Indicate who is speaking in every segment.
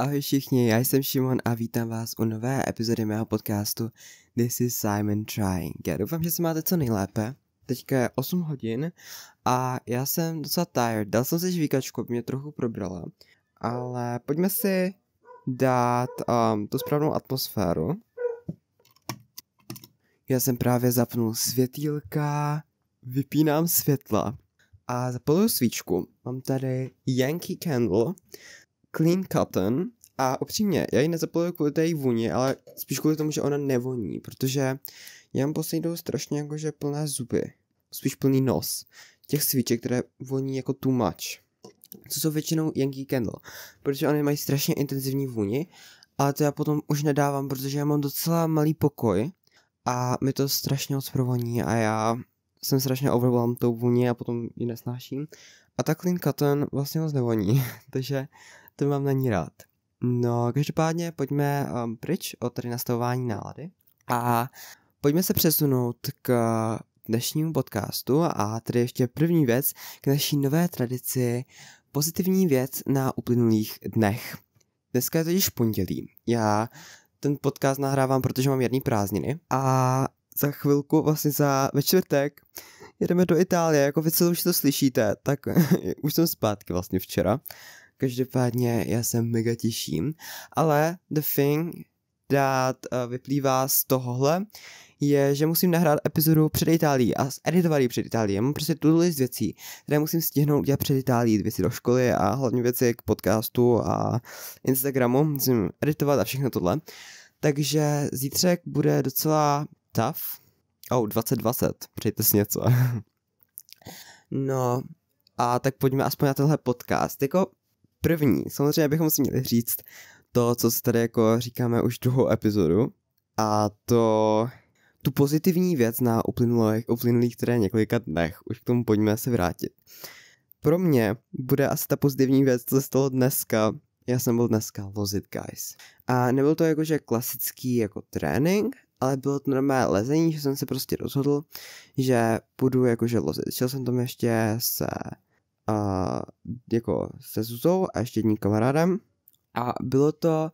Speaker 1: Ahoj všichni, já jsem Šimon a vítám vás u nové epizody mého podcastu This is Simon Trying. Já doufám, že se máte co nejlépe. Teďka je 8 hodin a já jsem docela tired. Dal jsem si žvíkačku, mě trochu probrala. Ale pojďme si dát um, tu správnou atmosféru. Já jsem právě zapnul světýlka, vypínám světla a zapaluju svíčku. Mám tady Yankee Candle Clean Cotton a upřímně, já ji nezapaluju kvůli té vůni, ale spíš kvůli tomu, že ona nevoní, protože já mám poslední dobou strašně jakože plné zuby, spíš plný nos těch svíček, které voní jako too much. Co jsou většinou Yankee Candle, protože oni mají strašně intenzivní vůni, ale to já potom už nedávám, protože já mám docela malý pokoj a mi to strašně moc provoní a já jsem strašně overwhelmed tou vůni a potom ji nesnáším. A ta Clean Cotton vlastně moc nevoní, takže to mám na ní rád. No, každopádně pojďme um, pryč o tady nastavování nálady a pojďme se přesunout k dnešnímu podcastu a tady ještě první věc k naší nové tradici pozitivní věc na uplynulých dnech. Dneska je totiž pondělí. Já ten podcast nahrávám, protože mám jedný prázdniny a za chvilku, vlastně za ve čtvrtek, jedeme do Itálie, jako vy, celou už to slyšíte, tak už jsem zpátky vlastně včera Každopádně já se mega těším, ale The Thing that uh, eh, vyplývá z tohohle, je, že musím nahrát epizodu před Itálií a editovat ji před Itálií. Já mám prostě tu list věcí, které musím stihnout dělat před Itálií, věci do školy a hlavně věci k podcastu a Instagramu, musím editovat a všechno tohle. Takže zítřek bude docela tough. Oh, 2020, přejte si něco. no, a tak pojďme aspoň na tenhle podcast. Jako první, samozřejmě bychom si měli říct to, co se tady jako říkáme už druhou epizodu, a to tu pozitivní věc na uplynulých, uplynulých které několika dnech. Už k tomu pojďme se vrátit. Pro mě bude asi ta pozitivní věc, co se stalo dneska. Já jsem byl dneska lozit, guys. A nebyl to jakože klasický jako trénink, ale bylo to normálně lezení, že jsem se prostě rozhodl, že půjdu jakože lozit. Šel jsem tam ještě se a jako se Zuzou a ještě jedním kamarádem a bylo to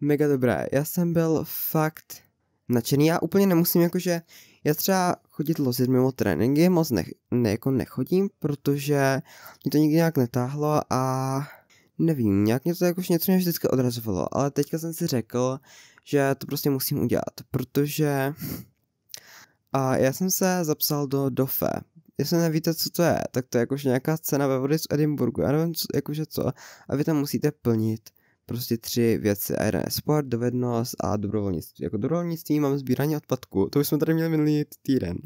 Speaker 1: mega dobré. Já jsem byl fakt nadšený, já úplně nemusím jakože, já třeba chodit lozit mimo tréninky moc ne, ne, jako nechodím, protože mě to nikdy nějak netáhlo a nevím, nějak mě to jakož něco mě vždycky odrazovalo, ale teďka jsem si řekl, že to prostě musím udělat, protože a já jsem se zapsal do DOFE, jestli nevíte, co to je, tak to je jakož nějaká cena ve vody z Edinburgu, já nevím, co, jakože co, a vy tam musíte plnit prostě tři věci a jeden je sport, dovednost a dobrovolnictví. Jako dobrovolnictví mám sbírání odpadků, to už jsme tady měli minulý týden.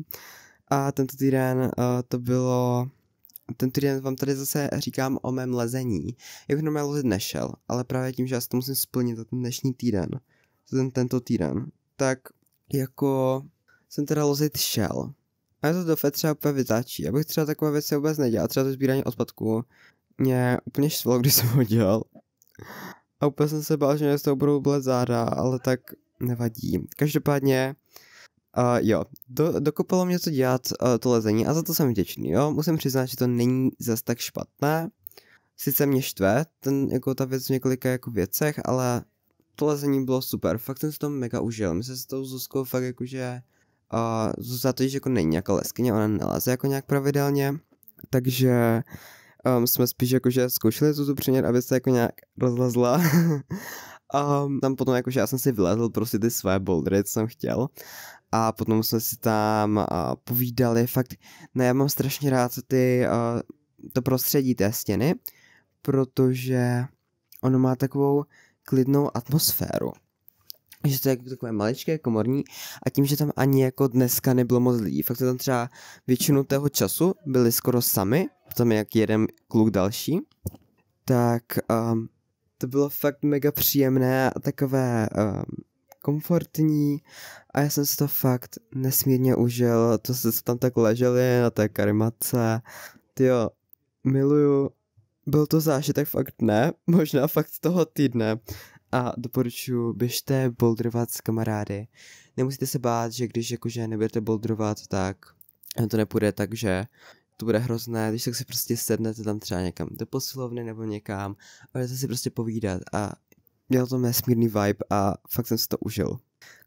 Speaker 1: A tento týden uh, to bylo ten týden vám tady zase říkám o mém lezení. Jak normálně lezit nešel, ale právě tím, že já si to musím splnit za ten dnešní týden, za ten tento týden, tak jako jsem teda lozit šel, a já to do FED třeba úplně vytáčí. Já bych třeba takové věci vůbec nedělal. Třeba to sbírání odpadků mě úplně štvalo, když jsem ho dělal. A úplně jsem se bál, že mě z toho budou bolet záda, ale tak nevadí. Každopádně, uh, jo, do, dokopalo mě to dělat uh, to lezení a za to jsem vděčný, jo. Musím přiznat, že to není zas tak špatné. Sice mě štve, ten, jako ta věc v několika jako věcech, ale to lezení bylo super, fakt jsem se to mega užil. My se s tou Zuzkou fakt jakože Uh, to, že jako není nějaká leskyně, ona neleze jako nějak pravidelně, takže um, jsme spíš jakože zkoušeli Zuzu přinět, aby se jako nějak rozlezla. um, tam potom jakože já jsem si vylezl prostě ty své bouldery, co jsem chtěl a potom jsme si tam uh, povídali, fakt, ne, já mám strašně rád ty, uh, to prostředí té stěny, protože ono má takovou klidnou atmosféru že to je jako takové maličké, komorní jako a tím, že tam ani jako dneska nebylo moc lidí, fakt tam třeba většinu tého času byli skoro sami, tam jak jeden kluk další, tak um, to bylo fakt mega příjemné a takové um, komfortní a já jsem si to fakt nesmírně užil, to se tam tak leželi na té karimace, jo, miluju, byl to zážitek fakt ne, možná fakt toho týdne, a doporučuji, běžte boulderovat s kamarády. Nemusíte se bát, že když jakože nebudete boulderovat, tak to nepůjde tak, že to bude hrozné, když tak si prostě sednete tam třeba někam do posilovny nebo někam a budete si prostě povídat a mělo to nesmírný vibe a fakt jsem si to užil.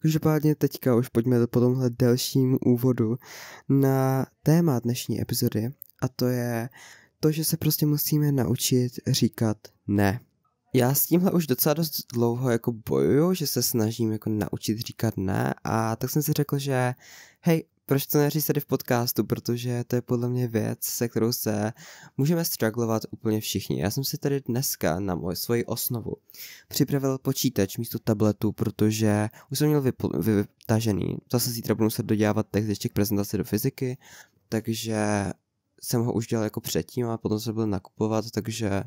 Speaker 1: Každopádně teďka už pojďme po tomhle delším úvodu na téma dnešní epizody a to je to, že se prostě musíme naučit říkat ne. Já s tímhle už docela dost dlouho jako bojuju, že se snažím jako naučit říkat ne a tak jsem si řekl, že hej, proč to neříct tady v podcastu, protože to je podle mě věc, se kterou se můžeme strugglovat úplně všichni. Já jsem si tady dneska na moji svoji osnovu připravil počítač místo tabletu, protože už jsem měl vypl- vytažený. Zase zítra budu muset dodělávat text ještě k prezentaci do fyziky, takže jsem ho už dělal jako předtím a potom se byl nakupovat, takže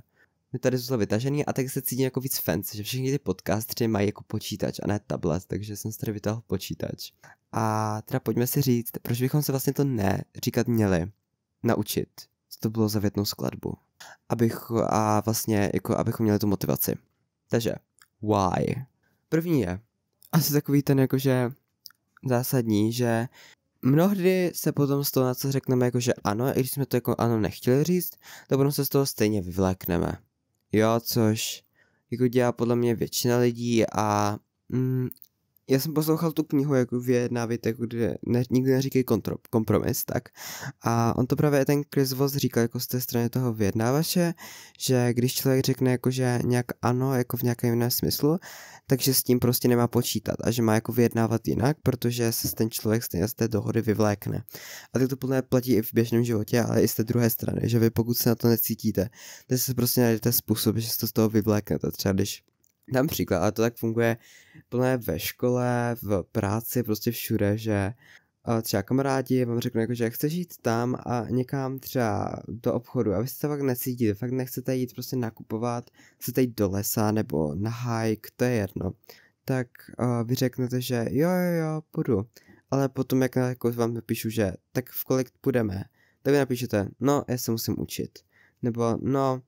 Speaker 1: mi tady zůstalo vytažený a tak se cítím jako víc fancy, že všichni ty podcastři mají jako počítač a ne tablet, takže jsem si tady vytáhl počítač. A teda pojďme si říct, proč bychom se vlastně to ne říkat měli naučit, co to bylo za větnou skladbu. Abych, a vlastně, jako abychom měli tu motivaci. Takže, why? První je asi takový ten jakože zásadní, že mnohdy se potom z toho, na co řekneme, jakože ano, i když jsme to jako ano nechtěli říct, to potom se z toho stejně vyvlékneme jo, což jako dělá podle mě většina lidí a mm, já jsem poslouchal tu knihu, jak vyjednávit, jako kde ne, nikdy neříkej kontro, kompromis, tak. A on to právě ten Chris Voss říkal jako z té strany toho vyjednávače, že když člověk řekne jako, že nějak ano, jako v nějakém jiném smyslu, takže s tím prostě nemá počítat a že má jako vyjednávat jinak, protože se ten člověk stejně z té dohody vyvlékne. A tak to plně platí i v běžném životě, ale i z té druhé strany, že vy pokud se na to necítíte, tak se prostě najdete způsob, že se to z toho vyvléknete, třeba když Dám příklad, a to tak funguje plné ve škole, v práci, prostě všude, že třeba kamarádi vám řeknou, jako, že chce chceš jít tam a někam třeba do obchodu a vy se fakt necítíte, fakt nechcete jít prostě nakupovat, chcete jít do lesa nebo na hike, to je jedno, tak uh, vy řeknete, že jo, jo, jo, půjdu. Ale potom, jak jako vám napíšu, že tak v kolik půjdeme, tak vy napíšete, no, já se musím učit. Nebo, no,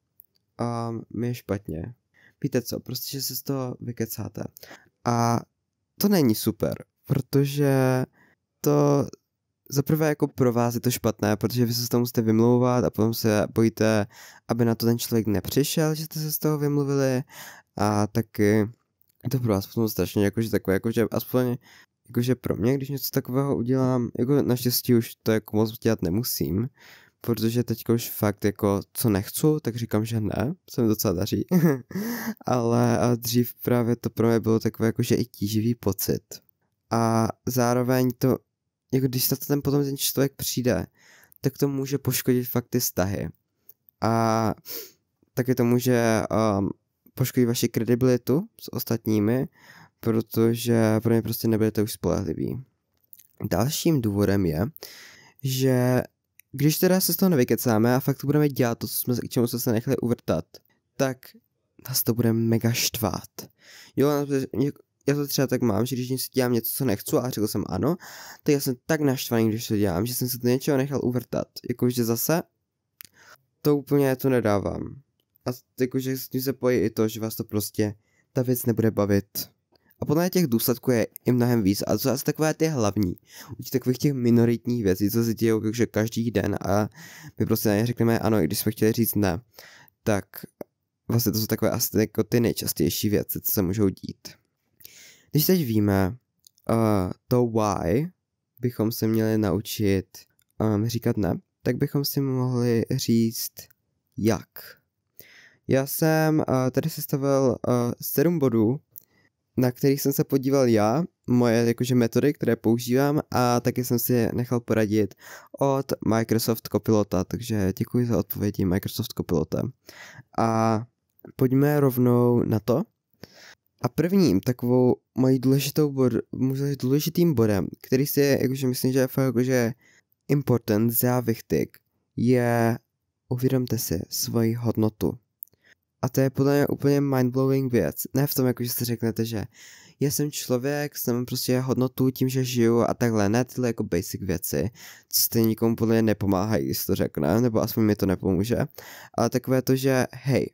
Speaker 1: um, mi je špatně, víte co, prostě, že se z toho vykecáte. A to není super, protože to zaprvé jako pro vás je to špatné, protože vy se z toho musíte vymlouvat a potom se bojíte, aby na to ten člověk nepřišel, že jste se z toho vymluvili a taky to pro vás potom strašně jakože takové, jakože aspoň jakože pro mě, když něco takového udělám, jako naštěstí už to jako moc dělat nemusím, protože teď už fakt jako co nechcu, tak říkám, že ne, se mi docela daří, ale dřív právě to pro mě bylo takové jako, že i tíživý pocit a zároveň to, jako když se to ten potom ten člověk přijde, tak to může poškodit fakt ty stahy. a taky to může um, poškodit vaši kredibilitu s ostatními, protože pro mě prostě nebudete už spolehliví. Dalším důvodem je, že když teda se z toho nevykecáme a fakt budeme dělat to, co jsme, k čemu jsme se nechali uvrtat, tak nás to bude mega štvát. Jo, já to třeba tak mám, že když něco dělám něco, co nechci a řekl jsem ano, tak já jsem tak naštvaný, když to dělám, že jsem se to něčeho nechal uvrtat. Jakože zase, to úplně to nedávám. A jakože s tím se pojí i to, že vás to prostě ta věc nebude bavit. A podle těch důsledků je i mnohem víc a to jsou asi takové ty hlavní. U těch takových těch minoritních věcí, co se dějí jakože každý den a my prostě řekneme ano, i když jsme chtěli říct ne. Tak vlastně to jsou takové asi jako ty nejčastější věci, co se můžou dít. Když teď víme uh, to why, bychom se měli naučit um, říkat ne, tak bychom si mohli říct jak. Já jsem uh, tady sestavil uh, sedm bodů, na kterých jsem se podíval já, moje jakože metody, které používám a taky jsem si nechal poradit od Microsoft Copilota, takže děkuji za odpovědi Microsoft Copilota. A pojďme rovnou na to. A prvním takovou mojí důležitou bod, důležitým bodem, který si jakože myslím, že je fakt jakože important, závichtik, je uvědomte si svoji hodnotu. A to je podle mě úplně mindblowing věc. Ne v tom, jako že si řeknete, že já jsem člověk, jsem prostě hodnotu tím, že žiju a takhle, ne tyhle jako basic věci, co stejně nikomu podle mě nepomáhají, když to řekne, nebo aspoň mi to nepomůže. Ale takové to, že hej,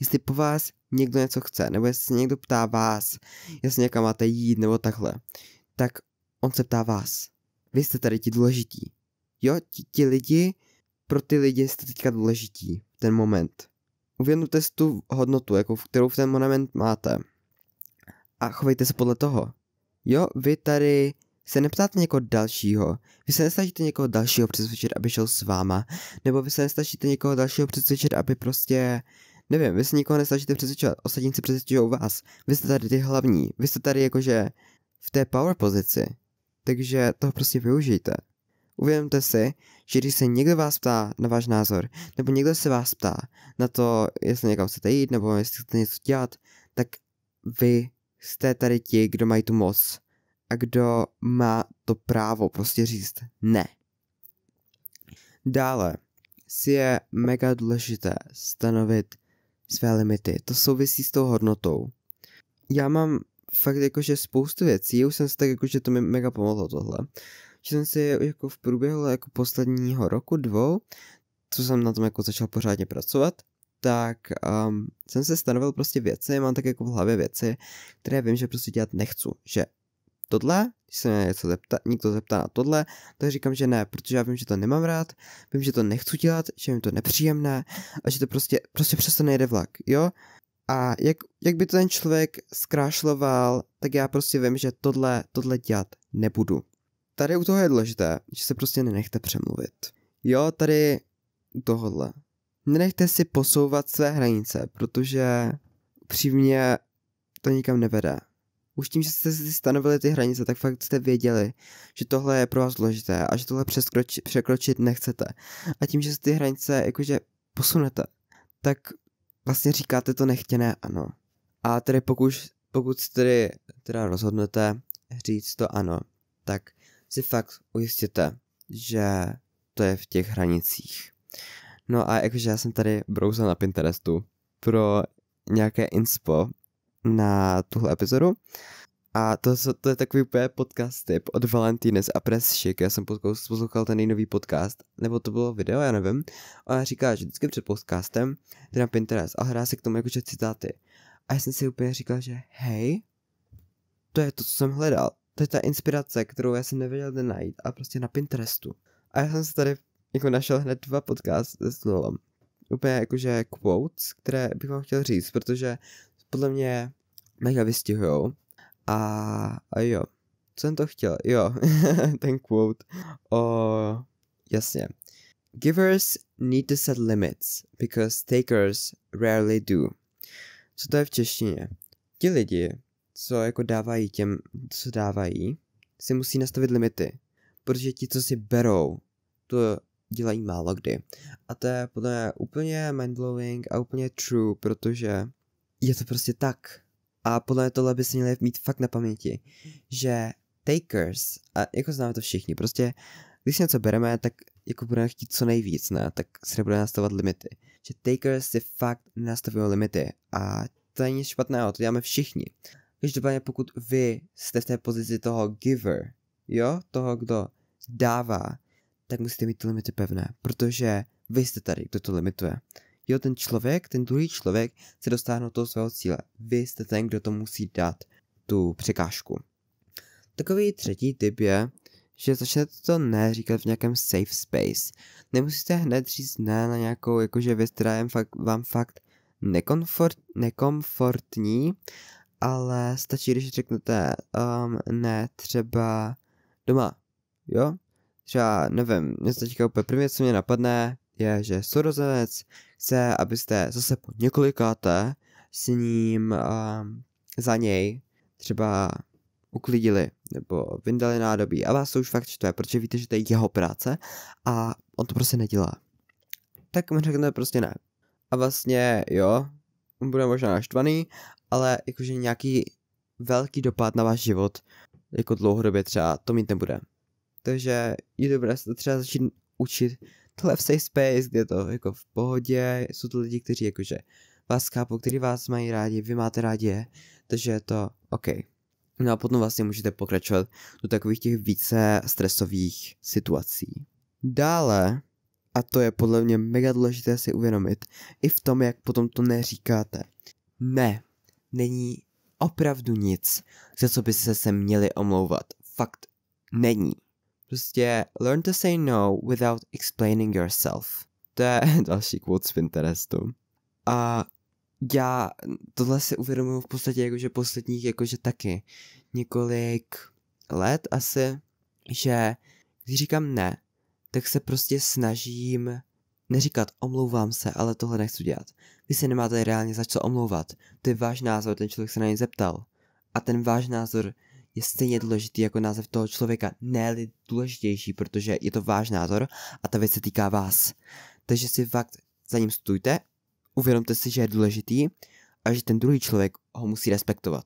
Speaker 1: jestli po vás někdo něco chce, nebo jestli někdo ptá vás, jestli někam máte jít, nebo takhle, tak on se ptá vás. Vy jste tady ti důležití. Jo, ti, ti lidi, pro ty lidi jste teďka důležití, ten moment uvědomte si tu hodnotu, jako kterou v ten monument máte. A chovejte se podle toho. Jo, vy tady se neptáte někoho dalšího. Vy se nestačíte někoho dalšího přesvědčit, aby šel s váma. Nebo vy se nestačíte někoho dalšího přesvědčit, aby prostě... Nevím, vy se nikoho nestačíte přesvědčovat, ostatní se přesvědčují vás. Vy jste tady ty hlavní, vy jste tady jakože v té power pozici. Takže toho prostě využijte. Uvědomte si, že když se někdo vás ptá na váš názor, nebo někdo se vás ptá na to, jestli někam chcete jít, nebo jestli chcete něco dělat, tak vy jste tady ti, kdo mají tu moc a kdo má to právo prostě říct ne. Dále si je mega důležité stanovit své limity. To souvisí s tou hodnotou. Já mám fakt jakože spoustu věcí, už jsem si tak jakože to mi mega pomohlo tohle že jsem si jako v průběhu jako posledního roku, dvou, co jsem na tom jako začal pořádně pracovat, tak um, jsem se stanovil prostě věci, mám tak jako v hlavě věci, které vím, že prostě dělat nechci, že tohle, když se mě něco zeptá, někdo zeptá na tohle, tak říkám, že ne, protože já vím, že to nemám rád, vím, že to nechci dělat, že mi to nepříjemné a že to prostě, prostě přesto nejde vlak, jo? A jak, jak by to ten člověk zkrášloval, tak já prostě vím, že tohle, tohle dělat nebudu tady u toho je důležité, že se prostě nenechte přemluvit. Jo, tady u tohohle. Nenechte si posouvat své hranice, protože přímě to nikam nevede. Už tím, že jste si stanovili ty hranice, tak fakt jste věděli, že tohle je pro vás důležité a že tohle překročit nechcete. A tím, že si ty hranice jakože posunete, tak vlastně říkáte to nechtěné ano. A tedy pokud, pokud tedy teda rozhodnete říct to ano, tak si fakt ujistěte, že to je v těch hranicích. No a jakože já jsem tady brouzel na Pinterestu pro nějaké inspo na tuhle epizodu. A to, to je takový úplně podcast tip od Valentines a Press Chic. Já jsem poslouchal ten nejnový nový podcast, nebo to bylo video, já nevím. Ona říká, že vždycky před podcastem jde na Pinterest a hrá se k tomu jakože citáty. A já jsem si úplně říkal, že hej, to je to, co jsem hledal to je ta inspirace, kterou já jsem nevěděl kde najít a prostě na Pinterestu. A já jsem se tady jako našel hned dva podcasty s Nolom. Úplně jakože quotes, které bych vám chtěl říct, protože podle mě mega vystihujou. A, a jo, co jsem to chtěl? Jo, ten quote o... Jasně. Givers need to set limits, because takers rarely do. Co to je v češtině? Ti lidi, co jako dávají těm, co dávají, si musí nastavit limity. Protože ti, co si berou, to dělají málo kdy. A to je podle mě úplně mindblowing a úplně true, protože je to prostě tak. A podle mě tohle by se měli mít fakt na paměti, že takers, a jako známe to všichni, prostě když si něco bereme, tak jako budeme chtít co nejvíc, ne? Tak se nebude nastavovat limity. Že takers si fakt nastavují limity a to není nic špatného, to děláme všichni. Každopádně pokud vy jste v té pozici toho giver, jo, toho, kdo dává, tak musíte mít ty limity pevné, protože vy jste tady, kdo to limituje. Jo, ten člověk, ten druhý člověk se dostáhnout toho svého cíle. Vy jste ten, kdo to musí dát, tu překážku. Takový třetí typ je, že začnete to ne říkat v nějakém safe space. Nemusíte hned říct ne na nějakou, jakože věc, která je vám fakt nekomfort, nekomfortní, ale stačí, když řeknete um, ne třeba doma, jo? Třeba, nevím, mě teďka úplně první, co mě napadne, je, že sourozenec chce, abyste zase po několikáté s ním um, za něj třeba uklidili nebo vyndali nádobí a vás to už fakt čtve, protože víte, že to je jeho práce a on to prostě nedělá. Tak mu řeknete prostě ne. A vlastně jo, on bude možná naštvaný ale jakože nějaký velký dopad na váš život, jako dlouhodobě třeba, to mít nebude. Takže je dobré se to třeba začít učit tohle v safe space, kde je to jako v pohodě, jsou to lidi, kteří jakože vás chápou, kteří vás mají rádi, vy máte rádi je, takže je to OK. No a potom vlastně můžete pokračovat do takových těch více stresových situací. Dále, a to je podle mě mega důležité si uvědomit, i v tom, jak potom to neříkáte. Ne, není opravdu nic, za co byste se měli omlouvat. Fakt není. Prostě learn to say no without explaining yourself. To je další quote z Pinterestu. A já tohle si uvědomuji v podstatě jakože posledních jakože taky několik let asi, že když říkám ne, tak se prostě snažím Neříkat omlouvám se, ale tohle nechci dělat. Vy se nemáte reálně za co omlouvat. To je váš názor, ten člověk se na něj zeptal. A ten váš názor je stejně důležitý jako název toho člověka, ne důležitější, protože je to váš názor a ta věc se týká vás. Takže si fakt za ním stůjte, uvědomte si, že je důležitý a že ten druhý člověk ho musí respektovat.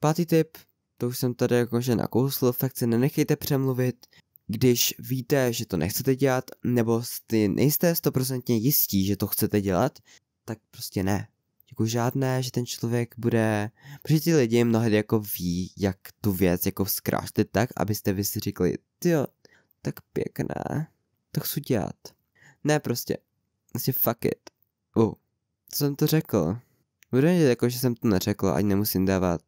Speaker 1: Pátý tip, to už jsem tady jakože nakousl, fakt se nenechejte přemluvit, když víte, že to nechcete dělat, nebo ty nejste stoprocentně jistí, že to chcete dělat, tak prostě ne. Jako žádné, že ten člověk bude... Protože ti lidi mnohdy jako ví, jak tu věc jako zkrášlit tak, abyste vy si řekli, jo, tak pěkné, tak chci dělat. Ne prostě, prostě fuck it. Uh, co jsem to řekl? Bude jako, že jsem to neřekl, ať nemusím dávat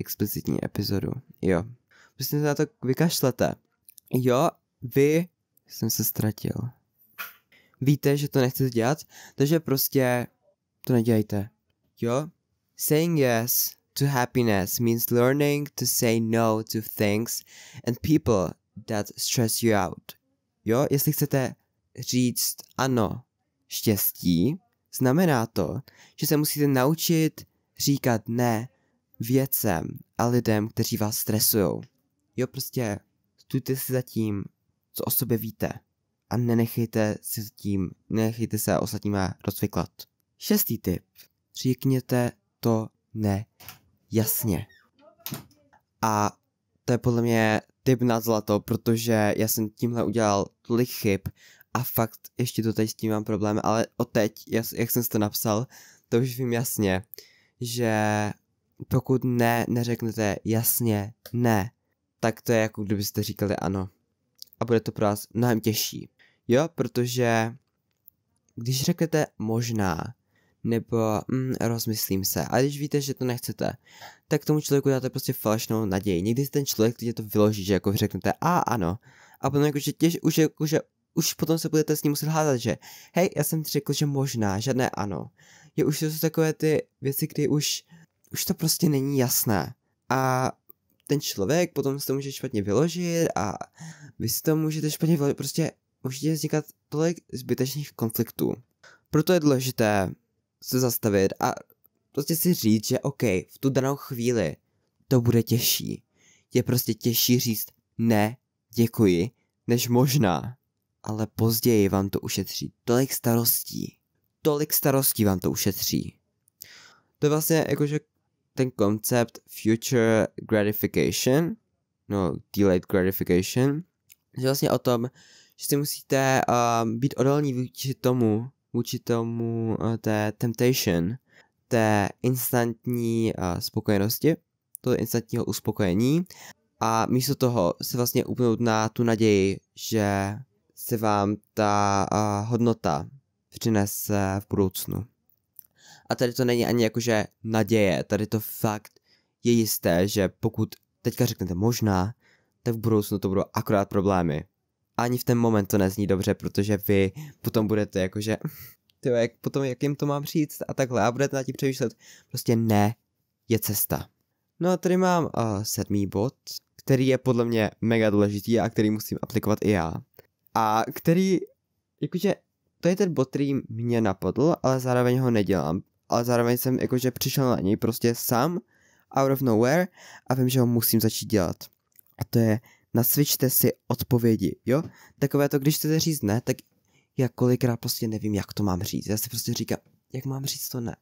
Speaker 1: explicitní epizodu. Jo. Prostě se na to vykašlete jo, vy, jsem se ztratil. Víte, že to nechcete dělat, takže prostě to nedělejte. Jo? Saying yes to happiness means learning to say no to things and people that stress you out. Jo, jestli chcete říct ano štěstí, znamená to, že se musíte naučit říkat ne věcem a lidem, kteří vás stresují. Jo, prostě Studujte si zatím, co o sobě víte a nenechejte si zatím, nenechejte se ostatníma rozvyklat. Šestý tip. Říkněte to ne jasně. A to je podle mě tip na zlato, protože já jsem tímhle udělal tolik chyb a fakt ještě teď s tím mám problém, ale o teď, jak jsem si to napsal, to už vím jasně, že pokud ne, neřeknete jasně ne, tak to je jako kdybyste říkali ano. A bude to pro vás mnohem těžší. Jo, protože když řeknete možná, nebo mm, rozmyslím se, a když víte, že to nechcete, tak tomu člověku dáte prostě falešnou naději. Někdy ten člověk tě to vyloží, že jako řeknete a ano. A potom že těž, už, že už potom se budete s ním muset hádat, že hej, já jsem ti řekl, že možná, žádné ano. Je už to jsou takové ty věci, kdy už, už to prostě není jasné. A ten člověk, potom se to může špatně vyložit a vy si to můžete špatně vyložit, prostě můžete vznikat tolik zbytečných konfliktů. Proto je důležité se zastavit a prostě si říct, že OK, v tu danou chvíli to bude těžší. Je prostě těžší říct ne, děkuji, než možná. Ale později vám to ušetří tolik starostí. Tolik starostí vám to ušetří. To je vlastně jakože ten koncept future gratification, no delayed gratification, že vlastně o tom, že si musíte um, být odolní vůči tomu, vůči tomu uh, té temptation, té instantní uh, spokojenosti, toho instantního uspokojení a místo toho se vlastně upnout na tu naději, že se vám ta uh, hodnota přinese v budoucnu. A tady to není ani jakože naděje, tady to fakt je jisté, že pokud teďka řeknete možná, tak v budoucnu to budou akorát problémy. Ani v ten moment to nezní dobře, protože vy potom budete jakože, ty jak potom jak jim to mám říct a takhle a budete na tím přemýšlet. Prostě ne, je cesta. No a tady mám uh, sedmý bod, který je podle mě mega důležitý a který musím aplikovat i já. A který, jakože, to je ten bod, který mě napadl, ale zároveň ho nedělám ale zároveň jsem jakože přišel na něj prostě sám, out of nowhere a vím, že ho musím začít dělat. A to je, nasvičte si odpovědi, jo? Takové to, když chcete říct ne, tak já kolikrát prostě nevím, jak to mám říct. Já si prostě říkám, jak mám říct to ne?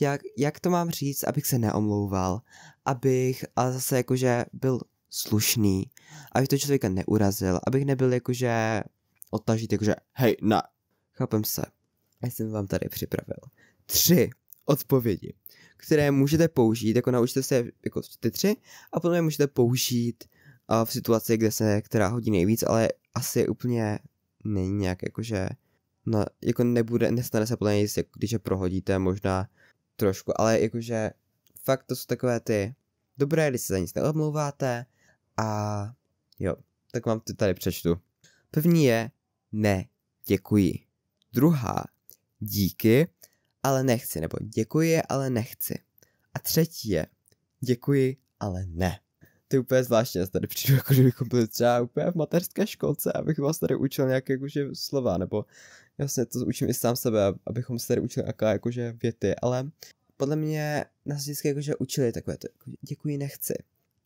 Speaker 1: Jak, jak to mám říct, abych se neomlouval, abych a zase jakože byl slušný, abych to člověka neurazil, abych nebyl jakože odtažit jakože hej, na, chápem se. Já jsem vám tady připravil tři odpovědi, které můžete použít, jako naučte se jako ty tři a potom je můžete použít uh, v situaci, kde se která hodí nejvíc, ale asi úplně není nějak jakože, no, jako nebude, nestane se podle nic, jako když je prohodíte možná trošku, ale jakože fakt to jsou takové ty dobré, když se za nic neodmlouváte a jo, tak vám to tady přečtu. První je ne, děkuji. Druhá, díky ale nechci, nebo děkuji, ale nechci. A třetí je děkuji, ale ne. To je úplně zvláštní, já tady přijdu, jako bychom byli třeba úplně v mateřské školce, abych vás tady učil nějaké jakože slova, nebo jasně to učím i sám sebe, abychom se tady učili nějaké jakože věty, ale podle mě nás vždycky jakože učili takové to, jako, děkuji, nechci.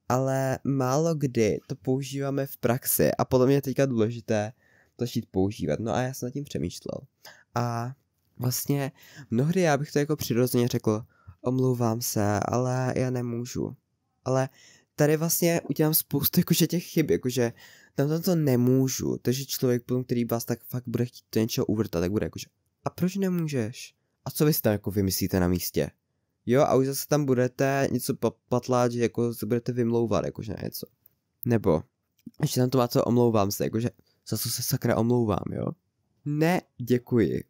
Speaker 1: Ale málo kdy to používáme v praxi a podle mě je teďka důležité to začít používat. No a já jsem nad tím přemýšlel. A vlastně mnohdy já bych to jako přirozeně řekl, omlouvám se, ale já nemůžu. Ale tady vlastně udělám spoustu jakože těch chyb, jakože tam to nemůžu, takže člověk který vás tak fakt bude chtít to něčeho uvrtat, tak bude jakože a proč nemůžeš? A co vy si tam jako vymyslíte na místě? Jo, a už zase tam budete něco patlát, že jako se budete vymlouvat, jakože na něco. Nebo, ještě tam to má co omlouvám se, jakože za co se sakra omlouvám, jo? Ne, děkuji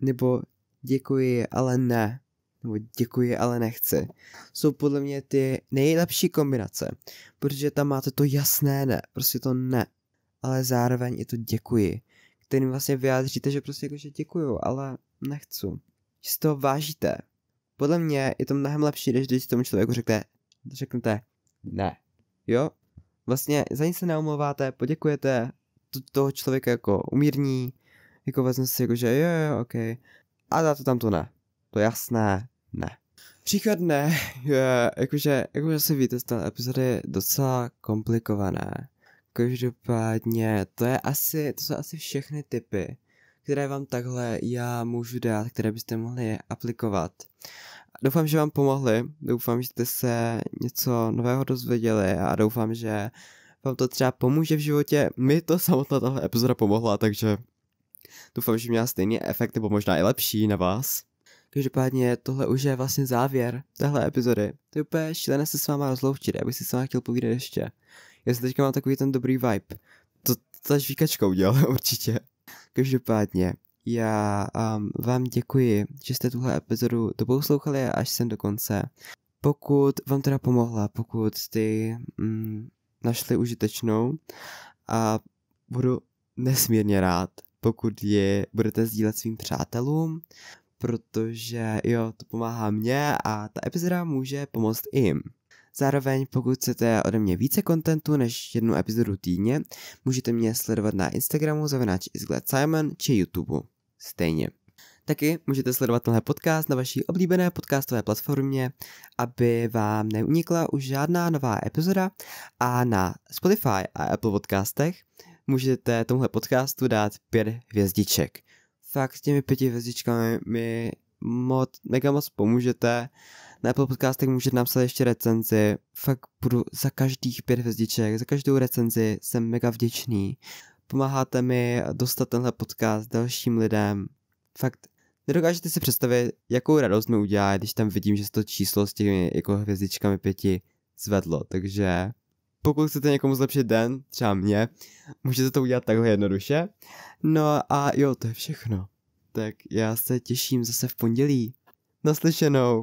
Speaker 1: nebo děkuji, ale ne, nebo děkuji, ale nechci, jsou podle mě ty nejlepší kombinace, protože tam máte to jasné ne, prostě to ne, ale zároveň i to děkuji, kterým vlastně vyjádříte, že prostě jakože děkuju, ale nechci. Že si toho vážíte. Podle mě je to mnohem lepší, než když tomu člověku řekne, řeknete ne. Jo? Vlastně za nic se neomlouváte, poděkujete, to, toho člověka jako umírní, jako vezme si jako, že jo, jo, ok. A dá to tam to ne. To jasné, ne. Příklad ne, je, jakože, jakože asi víte, z té epizody je docela komplikované. Každopádně, to je asi, to jsou asi všechny typy, které vám takhle já můžu dát, které byste mohli aplikovat. Doufám, že vám pomohly, doufám, že jste se něco nového dozvěděli a doufám, že vám to třeba pomůže v životě. Mi to samotná tahle epizoda pomohla, takže Doufám, že měla stejný efekt, nebo možná i lepší na vás. Každopádně tohle už je vlastně závěr téhle epizody. To je úplně šílené se s váma rozloučit, abych si s váma chtěl povídat ještě. Já si teďka mám takový ten dobrý vibe. To ta žvíkačka udělala určitě. Každopádně, já um, vám děkuji, že jste tuhle epizodu doposlouchali až sem do konce. Pokud vám teda pomohla, pokud ty mm, našli užitečnou a budu nesmírně rád, pokud je budete sdílet svým přátelům, protože jo, to pomáhá mně a ta epizoda může pomoct i jim. Zároveň, pokud chcete ode mě více kontentu než jednu epizodu týdně, můžete mě sledovat na Instagramu zavináč Simon či YouTube. Stejně. Taky můžete sledovat tenhle podcast na vaší oblíbené podcastové platformě, aby vám neunikla už žádná nová epizoda a na Spotify a Apple podcastech můžete tomuhle podcastu dát pět hvězdiček. Fakt s těmi pěti hvězdičkami mi moc, mega moc pomůžete. Na Apple Podcastech můžete napsat ještě recenzi. Fakt budu za každých pět hvězdiček, za každou recenzi jsem mega vděčný. Pomáháte mi dostat tenhle podcast dalším lidem. Fakt Nedokážete si představit, jakou radost mi udělá, když tam vidím, že se to číslo s těmi jako hvězdičkami pěti zvedlo, takže pokud chcete někomu zlepšit den, třeba mě, můžete to udělat takhle jednoduše. No a jo, to je všechno. Tak já se těším zase v pondělí. Naslyšenou.